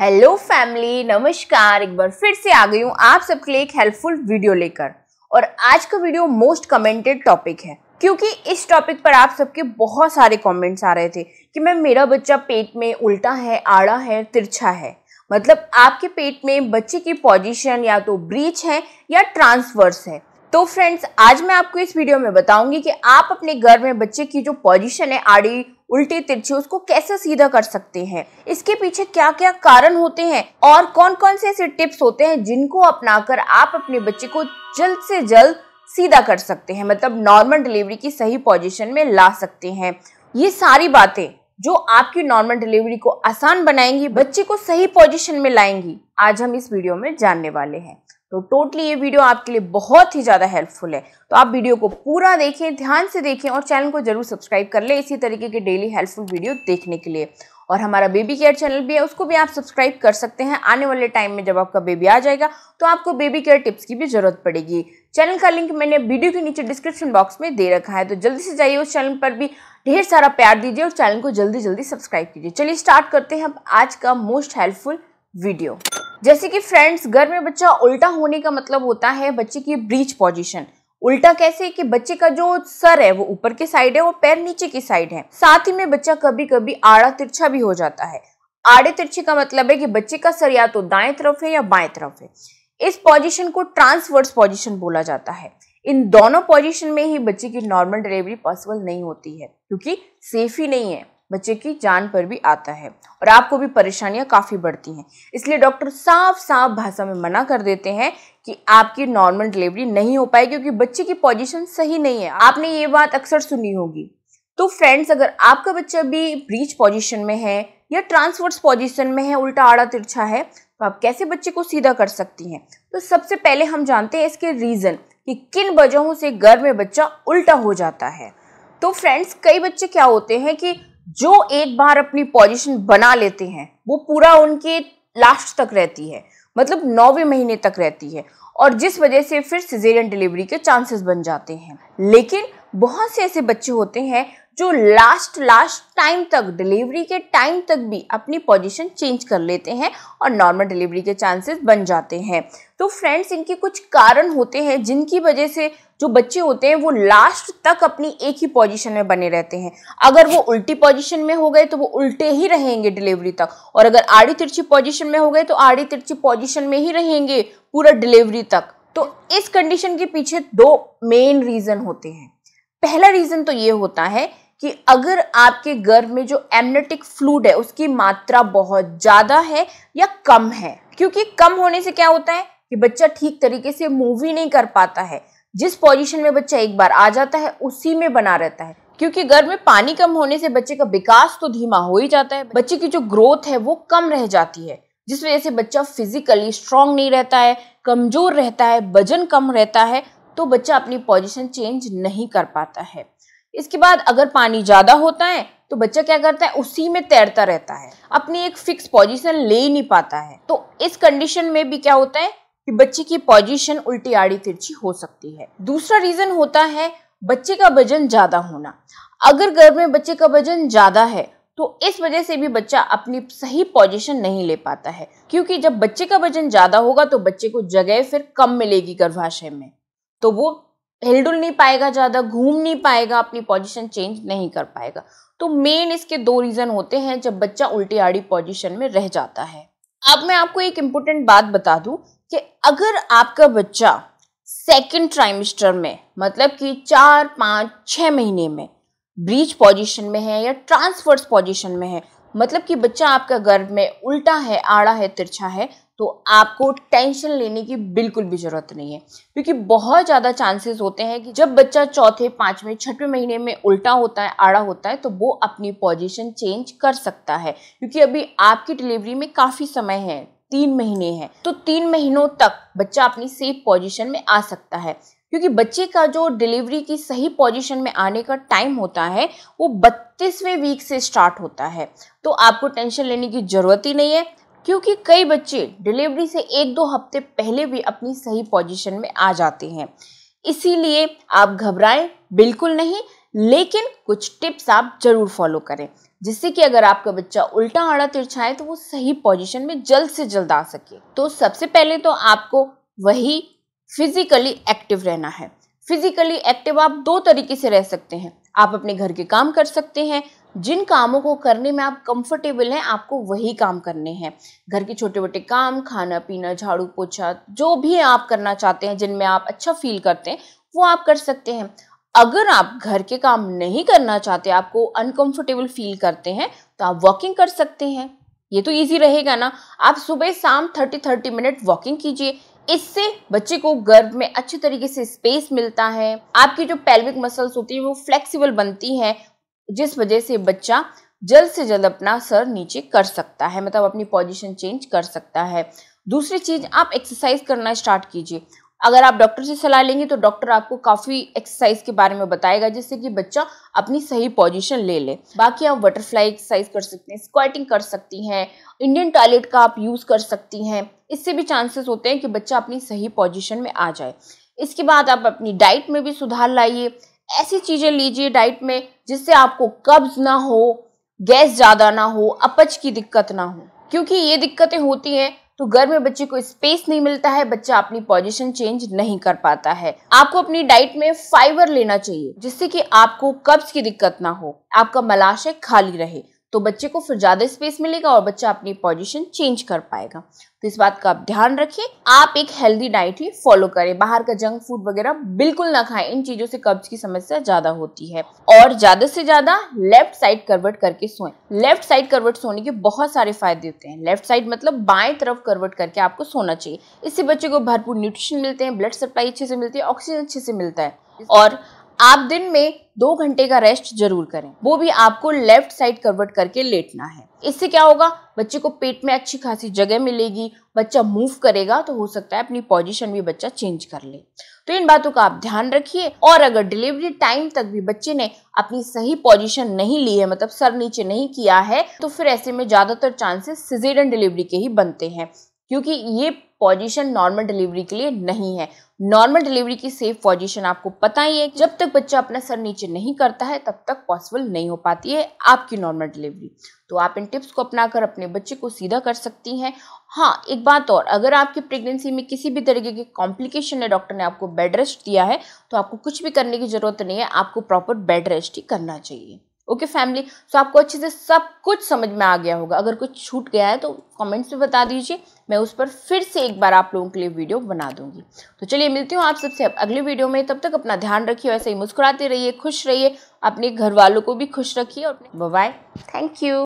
hello family नमस्कार एक बार फिर से आ गई हूँ आप सबके लिए एक हेल्पफुल वीडियो लेकर और आज का वीडियो मोस्ट कमेंटेड टॉपिक है क्योंकि इस टॉपिक पर आप सबके बहुत सारे कमेंट्स आ रहे थे कि मैं मेरा बच्चा पेट में उल्टा है आड़ा है तिरछा है मतलब आपके पेट में बच्चे की पोजीशन या तो ब्रीच है या ट्रांसवर्स है तो फ्रेंड्स आज मैं आपको इस वीडियो में बताऊंगी कि आप अपने घर में बच्चे की जो पोजीशन है आड़ी उल्टी तिरछे उसको कैसे सीधा कर सकते हैं इसके पीछे क्या क्या कारण होते हैं और कौन कौन से ऐसे टिप्स होते हैं जिनको अपनाकर आप अपने बच्चे को जल्द से जल्द सीधा कर सकते हैं मतलब नॉर्मल डिलीवरी की सही पोजिशन में ला सकते हैं ये सारी बातें जो आपकी नॉर्मल डिलीवरी को आसान बनाएंगी बच्चे को सही पोजिशन में लाएंगी आज हम इस वीडियो में जानने वाले हैं तो टोटली ये वीडियो आपके लिए बहुत ही ज़्यादा हेल्पफुल है तो आप वीडियो को पूरा देखें ध्यान से देखें और चैनल को जरूर सब्सक्राइब कर लें इसी तरीके के डेली हेल्पफुल वीडियो देखने के लिए और हमारा बेबी केयर चैनल भी है उसको भी आप सब्सक्राइब कर सकते हैं आने वाले टाइम में जब आपका बेबी आ जाएगा तो आपको बेबी केयर टिप्स की भी जरूरत पड़ेगी चैनल का लिंक मैंने वीडियो के नीचे डिस्क्रिप्शन बॉक्स में दे रखा है तो जल्दी से जाइए उस चैनल पर भी ढेर सारा प्यार दीजिए और चैनल को जल्दी जल्दी सब्सक्राइब कीजिए चलिए स्टार्ट करते हैं अब आज का मोस्ट हेल्पफुल वीडियो जैसे कि फ्रेंड्स घर में बच्चा उल्टा होने का मतलब होता है बच्चे की ब्रीच पोजीशन उल्टा कैसे कि बच्चे का जो सर है वो ऊपर की साइड है और पैर नीचे की साइड है साथ ही में बच्चा कभी कभी आड़ा तिरछा भी हो जाता है आड़े तिरछे का मतलब है कि बच्चे का सर या तो दाएं तरफ है या बाएं तरफ है इस पोजीशन को ट्रांसवर्स पोजीशन बोला जाता है इन दोनों पोजीशन में ही बच्चे की नॉर्मल डिलीवरी पॉसिबल नहीं होती है क्योंकि सेफ ही नहीं है बच्चे की जान पर भी आता है और आपको भी परेशानियां काफ़ी बढ़ती हैं इसलिए डॉक्टर साफ साफ भाषा में मना कर देते हैं कि आपकी नॉर्मल डिलीवरी नहीं हो पाएगी क्योंकि बच्चे की पोजीशन सही नहीं है आपने ये बात अक्सर सुनी होगी तो फ्रेंड्स अगर आपका बच्चा भी ब्रीच पोजिशन में है या ट्रांसवर्स पोजिशन में है उल्टा आड़ा तिरछा है तो आप कैसे बच्चे को सीधा कर सकती हैं तो सबसे पहले हम जानते हैं इसके रीज़न कि किन वजहों से गर्भ में बच्चा उल्टा हो जाता है तो फ्रेंड्स कई बच्चे क्या होते हैं कि जो एक बार अपनी पोजीशन बना लेते हैं वो पूरा उनके लास्ट तक रहती है मतलब नौवे महीने तक रहती है और जिस वजह से फिर सिजेरियन डिलीवरी के चांसेस बन जाते हैं लेकिन बहुत से ऐसे बच्चे होते हैं जो लास्ट लास्ट टाइम तक डिलीवरी के टाइम तक भी अपनी पोजीशन चेंज कर लेते हैं और नॉर्मल डिलीवरी के चांसेस बन जाते हैं तो फ्रेंड्स इनके कुछ कारण होते हैं जिनकी वजह से जो बच्चे होते हैं वो लास्ट तक अपनी एक ही पोजीशन में बने रहते हैं अगर वो उल्टी पोजीशन में हो गए तो वो उल्टे ही रहेंगे डिलीवरी तक और अगर आड़ी तिरछी पोजीशन में हो गए तो आड़ी तिरछी पोजीशन में ही रहेंगे पूरा डिलीवरी तक तो इस कंडीशन के पीछे दो मेन रीज़न होते हैं पहला रीज़न तो ये होता है कि अगर आपके गर्भ में जो एमनेटिक फ्लूड है उसकी मात्रा बहुत ज़्यादा है या कम है क्योंकि कम होने से क्या होता है कि बच्चा ठीक तरीके से मूव ही नहीं कर पाता है जिस पोजीशन में बच्चा एक बार आ जाता है उसी में बना रहता है क्योंकि गर्भ में पानी कम होने से बच्चे का विकास तो धीमा हो ही जाता है बच्चे की जो ग्रोथ है वो कम रह जाती है जिस वजह से बच्चा फिजिकली स्ट्रांग नहीं रहता है कमज़ोर रहता है वजन कम रहता है तो बच्चा अपनी पोजीशन चेंज नहीं कर पाता है इसके बाद अगर पानी ज़्यादा होता है तो बच्चा क्या करता है उसी में तैरता रहता है अपनी एक फिक्स पोजीशन ले ही नहीं पाता है तो इस कंडीशन में भी क्या होता है कि बच्चे की पोजीशन उल्टी आड़ी तिरछी हो सकती है दूसरा रीजन होता है बच्चे का वजन ज़्यादा होना अगर गर्भ में बच्चे का वजन ज़्यादा है तो इस वजह से भी बच्चा अपनी सही पोजीशन नहीं ले पाता है क्योंकि जब बच्चे का वजन ज़्यादा होगा तो बच्चे को जगह फिर कम मिलेगी गर्भाशय में तो वो हिलडुल नहीं पाएगा ज़्यादा घूम नहीं पाएगा अपनी पोजीशन चेंज नहीं कर पाएगा तो मेन इसके दो रीज़न होते हैं जब बच्चा उल्टी आड़ी पोजीशन में रह जाता है अब मैं आपको एक इम्पोर्टेंट बात बता दूं कि अगर आपका बच्चा सेकेंड ट्राइमिस्टर में मतलब कि चार पाँच छः महीने में ब्रीच पोजिशन में है या ट्रांसफर्स पोजिशन में है मतलब कि बच्चा आपका गर्भ में उल्टा है आड़ा है तिरछा है तो आपको टेंशन लेने की बिल्कुल भी ज़रूरत नहीं है क्योंकि बहुत ज़्यादा चांसेस होते हैं कि जब बच्चा चौथे पाँचवें छठवें महीने में उल्टा होता है आड़ा होता है तो वो अपनी पोजीशन चेंज कर सकता है क्योंकि अभी आपकी डिलीवरी में काफ़ी समय है तीन महीने हैं तो तीन महीनों तक बच्चा अपनी सेफ पोजिशन में आ सकता है क्योंकि बच्चे का जो डिलीवरी की सही पोजीशन में आने का टाइम होता है वो बत्तीसवें वीक से स्टार्ट होता है तो आपको टेंशन लेने की ज़रूरत ही नहीं है क्योंकि कई बच्चे डिलीवरी से एक दो हफ्ते पहले भी अपनी सही पोजीशन में आ जाते हैं इसीलिए आप घबराएं बिल्कुल नहीं लेकिन कुछ टिप्स आप जरूर फॉलो करें जिससे कि अगर आपका बच्चा उल्टा आड़ा तिरछाए तो वो सही पोजीशन में जल्द से जल्द आ सके तो सबसे पहले तो आपको वही फिजिकली एक्टिव रहना है फिजिकली एक्टिव आप दो तरीके से रह सकते हैं आप अपने घर के काम कर सकते हैं जिन कामों को करने में आप कंफर्टेबल हैं आपको वही काम करने हैं घर के छोटे मोटे काम खाना पीना झाड़ू पोछा जो भी आप करना चाहते हैं जिनमें आप अच्छा फील करते हैं वो आप कर सकते हैं अगर आप घर के काम नहीं करना चाहते आपको अनकंफर्टेबल फील करते हैं तो आप वॉकिंग कर सकते हैं ये तो इजी रहेगा ना आप सुबह शाम थर्टी थर्टी मिनट वॉकिंग कीजिए इससे बच्चे को गर्भ में अच्छे तरीके से स्पेस मिलता है आपकी जो पेल्विक मसल्स होती है वो फ्लेक्सिबल बनती हैं जिस वजह से बच्चा जल्द से जल्द अपना सर नीचे कर सकता है मतलब अपनी पोजीशन चेंज कर सकता है दूसरी चीज आप एक्सरसाइज करना स्टार्ट कीजिए अगर आप डॉक्टर से सलाह लेंगे तो डॉक्टर आपको काफ़ी एक्सरसाइज के बारे में बताएगा जिससे कि बच्चा अपनी सही पोजीशन ले ले बाकी आप बटरफ्लाई एक्सरसाइज कर सकते हैं स्क्वाटिंग कर सकती हैं इंडियन टॉयलेट का आप यूज़ कर सकती हैं इससे भी चांसेस होते हैं कि बच्चा अपनी सही पोजीशन में आ जाए इसके बाद आप अपनी डाइट में भी सुधार लाइए ऐसी चीज़ें लीजिए डाइट में जिससे आपको कब्ज ना हो गैस ज़्यादा ना हो अपच की दिक्कत ना हो क्योंकि ये दिक्कतें होती हैं तो घर में बच्चे को स्पेस नहीं मिलता है बच्चा अपनी पोजीशन चेंज नहीं कर पाता है आपको अपनी डाइट में फाइबर लेना चाहिए जिससे कि आपको कब्ज की दिक्कत ना हो आपका मलाशय खाली रहे तो बच्चे को फिर ज़्यादा स्पेस मिलेगा और बच्चा अपनी पोजिशन चेंज कर पाएगा तो इस बात का आप ध्यान रखिए आप एक हेल्दी डाइट ही फॉलो करें बाहर का जंक फूड वगैरह बिल्कुल ना खाएं इन चीज़ों से कब्ज की समस्या ज़्यादा होती है और ज़्यादा से ज़्यादा लेफ्ट साइड करवट करके सोएं लेफ्ट साइड करवट सोने के बहुत सारे फायदे होते हैं लेफ्ट साइड मतलब बाएं तरफ करवट करके आपको सोना चाहिए इससे बच्चे को भरपूर न्यूट्रिशन मिलते हैं ब्लड सप्लाई अच्छे से मिलती है ऑक्सीजन अच्छे से मिलता है और आप दिन में दो घंटे का रेस्ट जरूर करें वो भी आपको लेफ्ट साइड करवट करके लेटना है इससे क्या होगा बच्चे को पेट में अच्छी खासी जगह मिलेगी बच्चा मूव करेगा तो हो सकता है अपनी पोजीशन भी बच्चा चेंज कर ले तो इन बातों का आप ध्यान रखिए और अगर डिलीवरी टाइम तक भी बच्चे ने अपनी सही पोजीशन नहीं ली है मतलब सर नीचे नहीं किया है तो फिर ऐसे में ज्यादातर चांसेस सिजेरन डिलीवरी के ही बनते हैं क्योंकि ये पोजीशन नॉर्मल डिलीवरी के लिए नहीं है नॉर्मल डिलीवरी की सेफ पोजीशन आपको पता ही है जब तक बच्चा अपना सर नीचे नहीं करता है तब तक पॉसिबल नहीं हो पाती है आपकी नॉर्मल डिलीवरी तो आप इन टिप्स को अपनाकर अपने बच्चे को सीधा कर सकती हैं हाँ एक बात और अगर आपकी प्रेगनेंसी में किसी भी तरीके की कॉम्प्लिकेशन है डॉक्टर ने आपको बेड रेस्ट दिया है तो आपको कुछ भी करने की ज़रूरत नहीं है आपको प्रॉपर बेड रेस्ट ही करना चाहिए ओके फैमिली सो आपको अच्छे से सब कुछ समझ में आ गया होगा अगर कुछ छूट गया है तो कमेंट्स में बता दीजिए मैं उस पर फिर से एक बार आप लोगों के लिए वीडियो बना दूंगी तो चलिए मिलती हूँ आप सबसे अब अगले वीडियो में तब तक अपना ध्यान रखिए ऐसे ही मुस्कुराते रहिए खुश रहिए अपने घर वालों को भी खुश रखिए और बाय थैंक यू